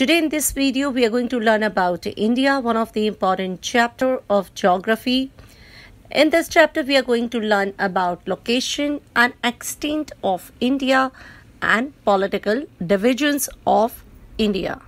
Today in this video we are going to learn about India, one of the important chapter of geography. In this chapter we are going to learn about location and extent of India and political divisions of India.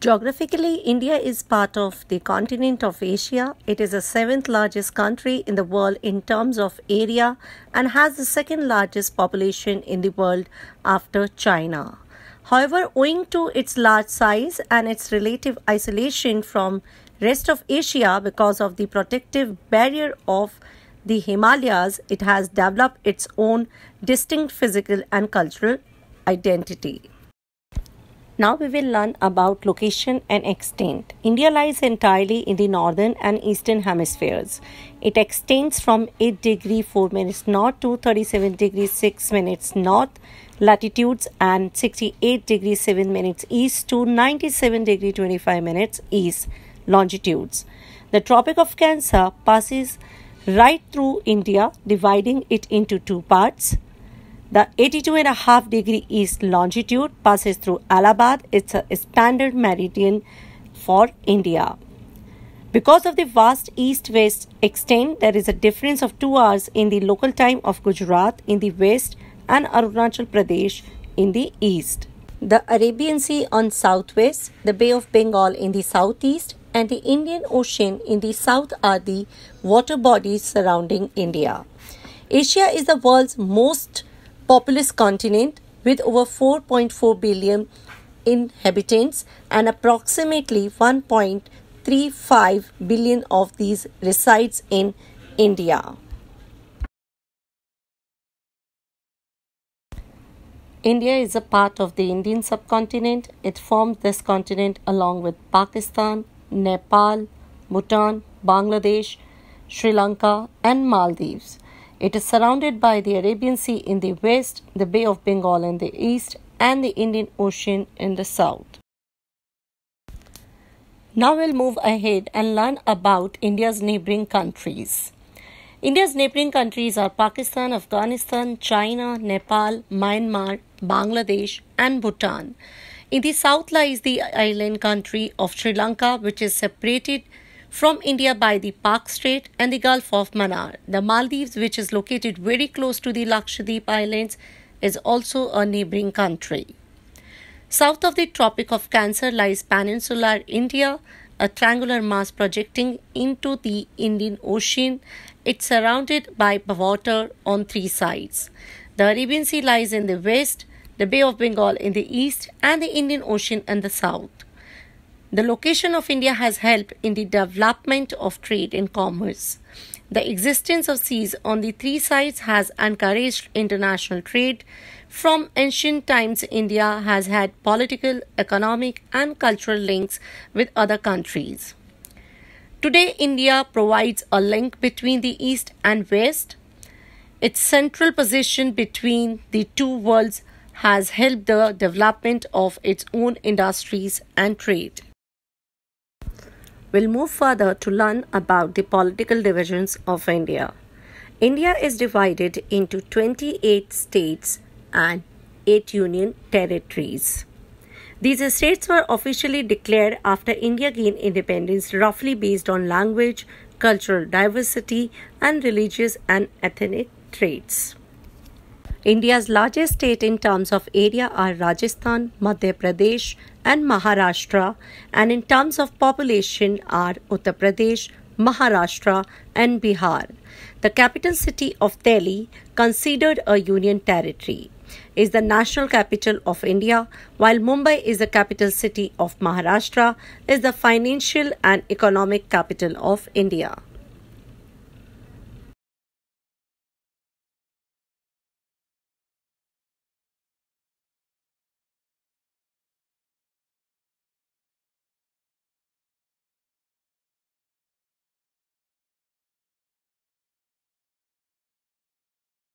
Geographically, India is part of the continent of Asia. It is the seventh largest country in the world in terms of area and has the second largest population in the world after China. However, owing to its large size and its relative isolation from rest of Asia because of the protective barrier of the Himalayas, it has developed its own distinct physical and cultural identity. Now we will learn about location and extent. India lies entirely in the northern and eastern hemispheres. It extends from 8 degree 4 minutes north to 37 degree 6 minutes north latitudes and 68 degree 7 minutes east to 97 degree 25 minutes east longitudes. The Tropic of Cancer passes right through India, dividing it into two parts. The 82.5 degree east longitude passes through Allahabad, its a standard meridian for India. Because of the vast east west extent, there is a difference of 2 hours in the local time of Gujarat in the west and Arunachal Pradesh in the east. The Arabian Sea on southwest, the Bay of Bengal in the southeast, and the Indian Ocean in the south are the water bodies surrounding India. Asia is the world's most populous continent with over 4.4 billion inhabitants and approximately 1.35 billion of these resides in India. India is a part of the Indian subcontinent. It formed this continent along with Pakistan, Nepal, Bhutan, Bangladesh, Sri Lanka, and Maldives. It is surrounded by the Arabian Sea in the west, the Bay of Bengal in the east, and the Indian Ocean in the south. Now we'll move ahead and learn about India's neighboring countries. India's neighboring countries are Pakistan, Afghanistan, China, Nepal, Myanmar, Bangladesh, and Bhutan. In the south lies the island country of Sri Lanka, which is separated from India by the Park Strait and the Gulf of Manar. The Maldives, which is located very close to the Lakshadweep Islands, is also a neighboring country. South of the Tropic of Cancer lies peninsular India, a triangular mass projecting into the Indian Ocean. It's surrounded by water on three sides. The Arabian Sea lies in the west, the Bay of Bengal in the east, and the Indian Ocean in the south. The location of India has helped in the development of trade and commerce. The existence of seas on the three sides has encouraged international trade. From ancient times, India has had political, economic, and cultural links with other countries. Today, India provides a link between the East and West. Its central position between the two worlds has helped the development of its own industries and trade will move further to learn about the political divisions of India. India is divided into 28 states and 8 union territories. These states were officially declared after India gained independence, roughly based on language, cultural diversity, and religious and ethnic traits. India's largest state in terms of area are Rajasthan, Madhya Pradesh, and Maharashtra, and in terms of population are Uttar Pradesh, Maharashtra, and Bihar. The capital city of Delhi, considered a union territory, is the national capital of India, while Mumbai is the capital city of Maharashtra, is the financial and economic capital of India.